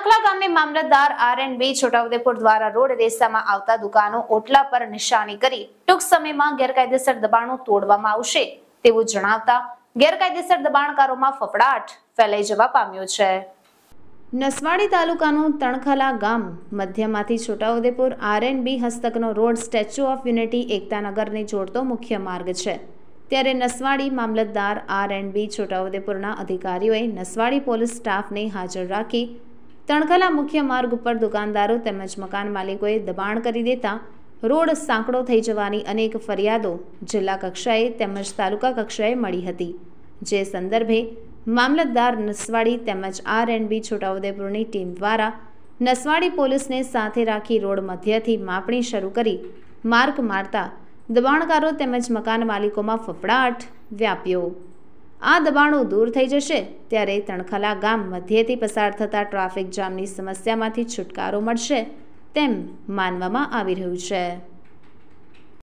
નાકલા ગામે મામલતદાર R N B Chhotaudepur દ્વારા રોડ રેસ્તામાં આવતા દુકાનો ઓટલા પર નિશાની કરી ટૂંક સમયમાં ગેરકાયદેસર દબાણો તોડવામાં આવશે તેવું જણાવતા ગેરકાયદેસર દબાણકારોમાં ફફડાટ ફેલાઈ જવા પામ્યો છે નસવાડી તાલુકાનું તણખલા ગામ મધ્યમાંથી છોટાઉદેપુર આર એન બી હસ્તકનો રોડ સ્ટેચ્યુ ઓફ યુનિટી એકતાનગરને જોડતો મુખ્ય માર્ગ છે ત્યારે નસવાડી મામલતદાર આર એન્ડ બી છોટાઉદેપુરના અધિકારીઓએ નસવાડી પોલીસ સ્ટાફને હાજર રાખી તણખલા મુખ્ય માર્ગ ઉપર દુકાનદારો તેમજ મકાન માલિકોએ દબાણ કરી દેતા રોડ સાંકડો થઈ જવાની અનેક ફરિયાદો જિલ્લા કક્ષાએ તેમજ તાલુકા કક્ષાએ મળી હતી જે સંદર્ભે મામલતદાર નસવાડી તેમજ આર એન્ડ બી છોટાઉદેપુરની ટીમ દ્વારા નસવાડી પોલીસને સાથે રાખી રોડ મધ્યથી માપણી શરૂ કરી માર્ક મારતા દબાણકારો તેમજ મકાન માલિકોમાં ફફડાટ વ્યાપ્યો આ દબાણો દૂર થઈ જશે ત્યારે તણખલા ગામ મધ્યેથી પસાર થતા ટ્રાફિક જામની સમસ્યામાંથી છુટકારો મળશે તેમ માનવામાં આવી રહ્યું છે